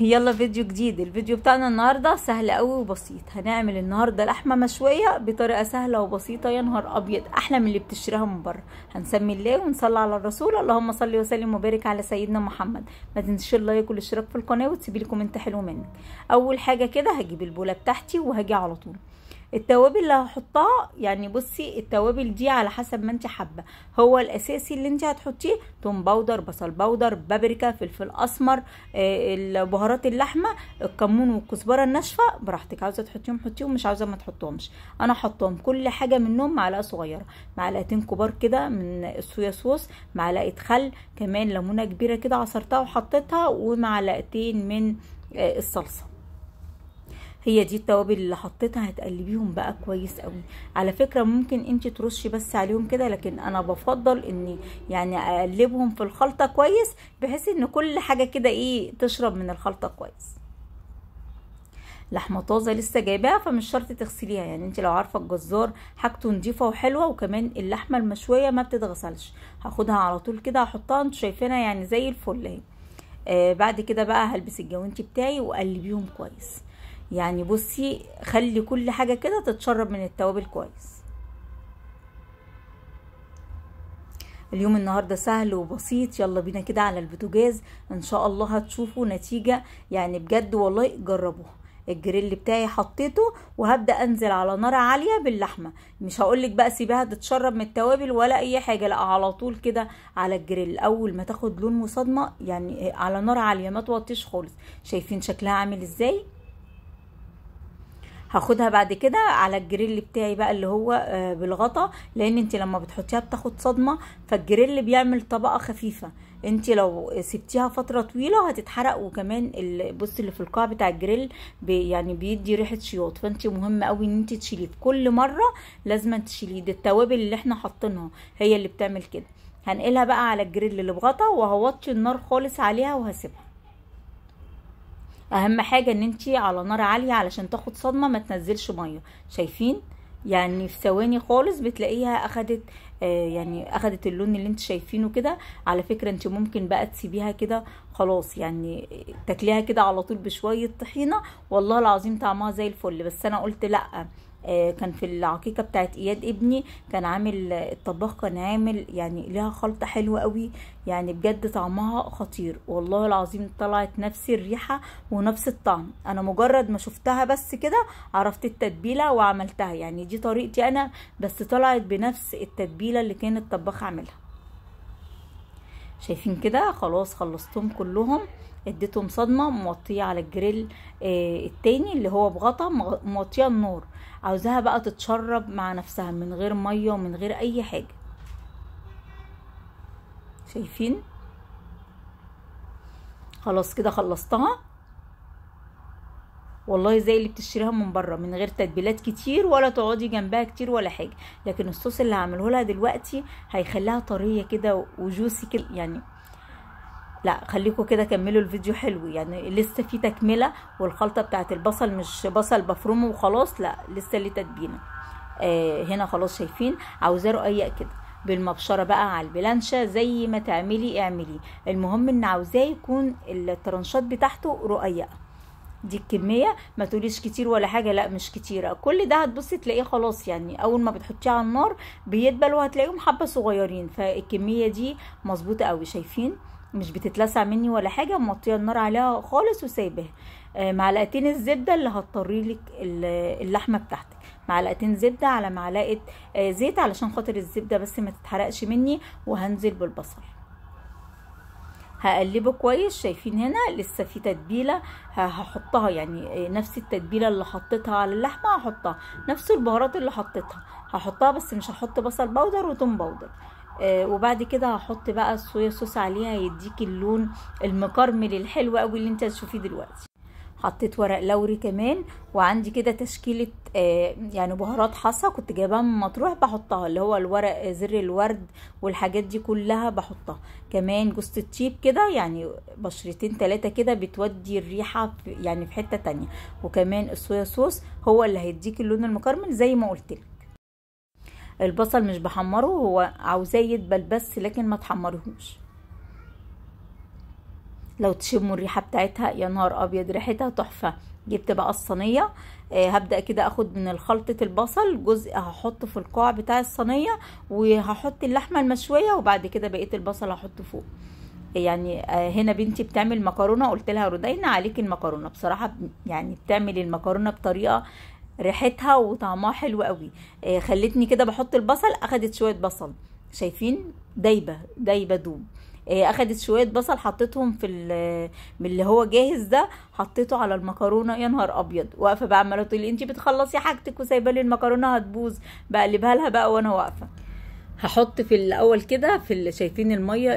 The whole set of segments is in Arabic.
يلا فيديو جديد الفيديو بتاعنا النهاردة سهل قوي وبسيط هنعمل النهاردة لحمة مشوية بطريقة سهلة وبسيطة يا نهار أبيض أحلى من اللي بتشتريها من بره هنسمي الله ونصلي على الرسول اللهم صل وسلم وبارك على سيدنا محمد ما تنسيش اللايك والاشتراك في القناة وتسيبي لي كومنت حلو منك أول حاجة كده هجيب البولة بتاعتي وهاجي على طول التوابل اللي هحطها يعني بصي التوابل دي على حسب ما انت حابه هو الاساسي اللي انت هتحطيه توم باودر بصل باودر بابريكا فلفل اسمر آه، البهارات اللحمه الكمون والكزبره الناشفه براحتك عاوزه تحطيهم حطيهم مش عاوزه ما تحطهمش انا هحطهم كل حاجه منهم معلقه صغيره معلقتين كبار كده من الصويا صوص معلقه خل كمان ليمونه كبيره كده عصرتها وحطيتها ومعلقتين من آه، الصلصه هي دي التوابل اللي حطيتها هتقلبيهم بقى كويس قوي على فكره ممكن انت ترشي بس عليهم كده لكن انا بفضل اني يعني اقلبهم في الخلطه كويس بحيث ان كل حاجه كده ايه تشرب من الخلطه كويس لحمه طازه لسه جايباها فمش شرط تغسليها يعني انت لو عارفه الجزار حاجته نضيفه وحلوه وكمان اللحمه المشويه ما بتتغسلش هاخدها على طول كده هحطها انتوا شايفينها يعني زي الفل اهي آه بعد كده بقى هلبس الجوانتي بتاعي واقلبيهم كويس يعني بصي خلي كل حاجة كده تتشرب من التوابل كويس اليوم النهارده سهل وبسيط يلا بينا كده على البوتاجاز ان شاء الله هتشوفوا نتيجه يعني بجد والله جربوها الجريل بتاعي حطيته وهبدا انزل على نار عاليه باللحمه مش هقولك بقى سيبها تتشرب من التوابل ولا اي حاجه لا على طول كده على الجريل اول ما تاخد لون مصادمه يعني على نار عاليه ما توطيش خالص شايفين شكلها عامل ازاي هاخدها بعد كده على الجريل بتاعي بقى اللي هو آه، بالغطا لان انت لما بتحطيها بتاخد صدمه فالجريل بيعمل طبقه خفيفه انت لو سبتيها فتره طويله هتتحرق وكمان بص اللي في القاع بتاع الجريل بي يعني بيدي ريحه شياط فانت مهم قوي ان انت تشيليه في كل مره لازم تشيليه ده التوابل اللي احنا حاطينها هي اللي بتعمل كده هنقلها بقى على الجريل اللي بغطا وهوطي النار خالص عليها وهسيبها اهم حاجه ان انت على نار عاليه علشان تاخد صدمه ما تنزلش ميه شايفين يعني في ثواني خالص بتلاقيها اخدت آه، يعني اخدت اللون اللي انت شايفينه كده على فكره انت ممكن بقى تسيبيها كده خلاص يعني تاكليها كده على طول بشويه طحينه والله العظيم طعمها زي الفل بس انا قلت لا آه، كان في العقيقة بتاعت اياد ابني كان عامل آه، الطباخ كان عامل يعني لها خلطة حلوة قوي يعني بجد طعمها خطير والله العظيم طلعت نفس الريحة ونفس الطعم انا مجرد ما شفتها بس كده عرفت التتبيلة وعملتها يعني دي طريقتي انا بس طلعت بنفس التتبيلة اللي كان الطباخ عاملها شايفين كده خلاص خلصتهم كلهم اديتهم صدمه موطيه على الجريل آه التاني اللي هو بغطا موطيه النار عاوزاها بقى تتشرب مع نفسها من غير ميه ومن غير اي حاجه شايفين خلاص كده خلصتها والله زي اللي بتشتريها من بره من غير تتبيلات كتير ولا تقعدي جنبها كتير ولا حاجه لكن الصوص اللي هعمله لها دلوقتي هيخليها طريه كده وجوسي كده يعني لا خليكم كده كملوا الفيديو حلو يعني لسه في تكمله والخلطه بتاعت البصل مش بصل بفرومه وخلاص لا لسه ليه تتبيله آه هنا خلاص شايفين عاوزاه رقيق كده بالمبشره بقى على البلانشه زي ما تعملي اعمليه المهم ان عاوزاه يكون الترنشات بتاعته رقيقه دي الكميه ما تقوليش كتير ولا حاجه لا مش كتيره كل ده هتبصي تلاقيه خلاص يعني اول ما بتحطيه على النار بيدبل وهتلاقيهم حبه صغيرين فالكميه دي مظبوطه قوي شايفين مش بتتلسع مني ولا حاجه مطية النار عليها خالص وسايباها آه، معلقتين الزبده اللي هتطري لك اللحمه بتاعتك معلقتين زبده على معلقه آه، زيت علشان خاطر الزبده بس ما تتحرقش مني وهنزل بالبصل هقلبه كويس شايفين هنا لسه في تتبيله هحطها يعني آه، نفس التتبيله اللي حطيتها على اللحمه هحطها نفس البهارات اللي حطيتها هحطها بس مش هحط بصل بودر وتوم بودر آه، وبعد كده هحط بقى الصويا صوص عليها يديك اللون المكرمل الحلو قوي اللي انت هتشوفيه دلوقتي حطيت ورق لوري كمان وعندي كده تشكيله آه يعني بهارات حصى كنت جايباها من مطروح بحطها اللي هو الورق آه، زر الورد والحاجات دي كلها بحطها كمان جوزة الطيب كده يعني بشرتين ثلاثه كده بتودي الريحه في يعني في حته تانية وكمان الصويا صوص هو اللي هيديك اللون المكرمل زي ما قلتلك البصل مش بحمره هو عاوزاه يدبل بس لكن ما تحمرهوش لو تشموا الريحه بتاعتها يا نهار ابيض ريحتها تحفه جبت بقى الصينيه آه، هبدا كده اخد من خلطة البصل جزء هحطه في القاع بتاع الصينيه وهحط اللحمه المشويه وبعد كده بقيه البصل هحطه فوق يعني آه، هنا بنتي بتعمل مكرونه قلت لها رودينا عليك المكرونه بصراحه يعني بتعمل المكرونه بطريقه ريحتها وطعمها حلو قوي آه، خلتني كده بحط البصل اخدت شويه بصل شايفين دايبه دايبه دوب آه، اخدت شويه بصل حطيتهم في من اللي هو جاهز ده حطيته على المكرونه يا نهار ابيض واقفه بقى عماله تقولي انتي انت بتخلصي حاجتك وسايبه لي المكرونه هتبوظ بقلبها لها بقى وانا واقفه هحط في الاول كده في شايفين الميه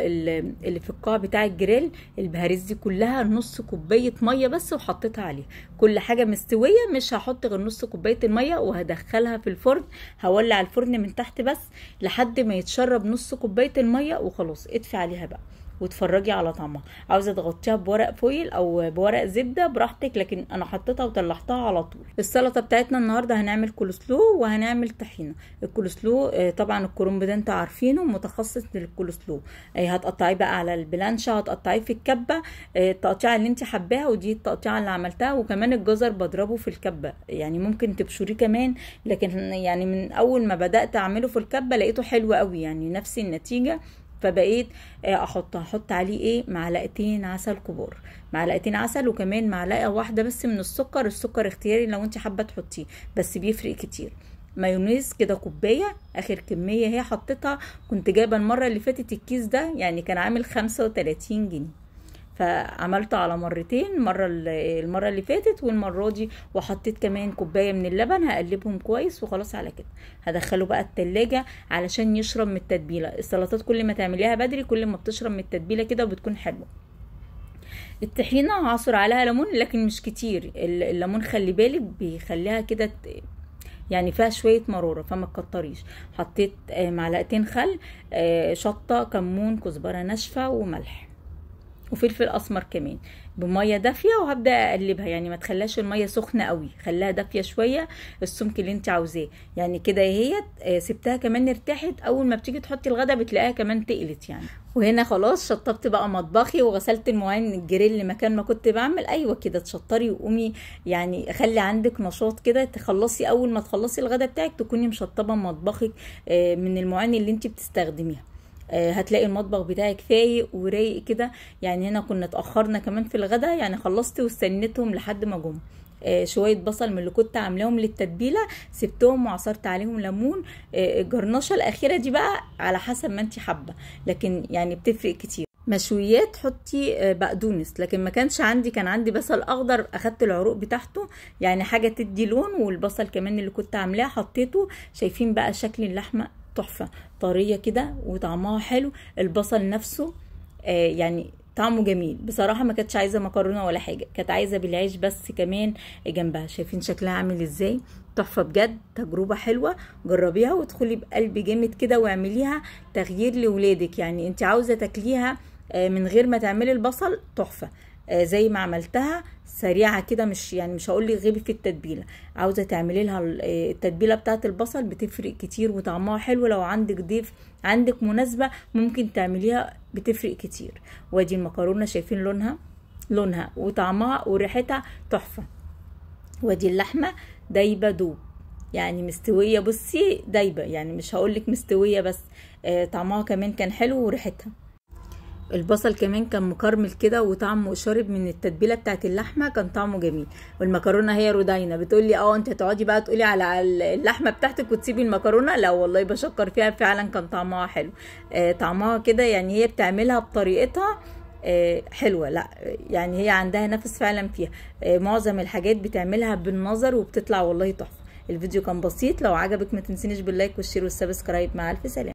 اللي في القاع بتاع الجريل البهاريز دي كلها نص كوبايه ميه بس وحطيتها عليها كل حاجه مستويه مش هحط غير نص كوبايه الميه وهدخلها في الفرن هولع الفرن من تحت بس لحد ما يتشرب نص كوبايه الميه وخلاص اطفي عليها بقى وتفرجي على طعمها عاوزه تغطيها بورق فويل او بورق زبده براحتك لكن انا حطيتها وطلعتها على طول السلطه بتاعتنا النهارده هنعمل كولسلو وهنعمل طحينه الكولسلو آه، طبعا الكرنب ده انتوا عارفينه متخصص للكولسلو آه، هتقطعيه بقى على البلانشه هتقطعيه في الكبه آه، التقطيعه اللي انت حباها ودي التقطيعه اللي عملتها وكمان الجزر بضربه في الكبه يعني ممكن تبشريه كمان لكن يعني من اول ما بدات اعمله في الكبه لقيته حلو قوي يعني نفس النتيجه فبقيت آه، احط هحط عليه ايه معلقتين عسل كبار معلقتين عسل وكمان معلقه واحده بس من السكر السكر اختياري لو انت حابه تحطيه بس بيفرق كتير مايونيز كده كوبايه اخر كميه هي حطيتها كنت جايبه المره اللي فاتت الكيس ده يعني كان عامل خمسة وتلاتين جنيه فعملته على مرتين مرة المرة اللي فاتت والمرة دي وحطيت كمان كوباية من اللبن هقلبهم كويس وخلاص على كده هدخله بقى التلاجة علشان يشرب من التتبيلة السلطات كل ما تعمليها بدري كل ما بتشرب من التتبيلة كده وبتكون حلوة الطحينة هعصر عليها ليمون لكن مش كتير الليمون خلي بالك بيخليها كده يعني فيها شوية مرورة فما تكتريش حطيت آه، معلقتين خل آه، شطة كمون كزبرة ناشفة وملح وفلفل اسمر كمان بميه دافيه وهبدا اقلبها يعني ما تخليهاش الميه سخنه قوي خليها دافيه شويه السمك اللي انت عاوزاه يعني كده اهيت سبتها كمان ارتاحت اول ما بتيجي تحطي الغدا بتلاقيها كمان تقلت يعني وهنا خلاص شطبت بقى مطبخي وغسلت المواعين الجريل مكان ما كنت بعمل ايوه كده تشطري وقومي يعني خلي عندك نشاط كده تخلصي اول ما تخلصي الغدا بتاعك تكوني مشطبه مطبخك آه، من المواعين اللي انت بتستخدميها آه، هتلاقي المطبخ بتاعك فايق ورايق كده يعني هنا كنا اتاخرنا كمان في الغدا يعني خلصت واستنيتهم لحد ما جم آه، شويه بصل من اللي كنت عاملاهم للتتبيله سبتهم وعصرت عليهم ليمون آه، الجرنشه الاخيره دي بقى على حسب ما انت حابه لكن يعني بتفرق كتير مشويات حطي بقدونس لكن ما كانش عندي كان عندي بصل اخضر اخدت العروق بتاعته يعني حاجه تدي لون والبصل كمان اللي كنت عاملاه حطيته شايفين بقى شكل اللحمه تحفه طريه كده وطعمها حلو البصل نفسه آه يعني طعمه جميل بصراحة ما كانتش عايزة مكرونة ولا حاجة كانت عايزة بالعيش بس كمان جنبها شايفين شكلها عامل ازاي تحفة بجد تجربة حلوة جربيها وادخلي بقلب جامد كده واعمليها تغيير لولادك يعني انت عاوزة تاكليها آه، من غير ما تعملي البصل تحفة آه، زي ما عملتها سريعه كده مش يعني مش هقول غيبي في التتبيله عاوزه تعملي لها آه، التتبيله بتاعه البصل بتفرق كتير وطعمها حلو لو عندك ضيف عندك مناسبه ممكن تعمليها بتفرق كتير وادي المكرونه شايفين لونها لونها وطعمها وريحتها تحفه وادي اللحمه دايبه دوب يعني مستويه بصي دايبه يعني مش هقولك مستويه بس آه، طعمها كمان كان حلو وريحتها البصل كمان كان مكرمل كده وطعمه شارب من التتبيله بتاعت اللحمه كان طعمه جميل والمكرونه هي رودينة بتقول لي اه انت تقعدي بقى تقولي على اللحمه بتاعتك وتسيبي المكرونه لا والله بشكر فيها فعلا كان طعمها حلو آه طعمها كده يعني هي بتعملها بطريقتها آه، حلوه لا يعني هي عندها نفس فعلا فيها آه، معظم الحاجات بتعملها بالنظر وبتطلع والله تحفه الفيديو كان بسيط لو عجبك ما تنسينيش باللايك والشير والسبسكرايب مع الف سلامه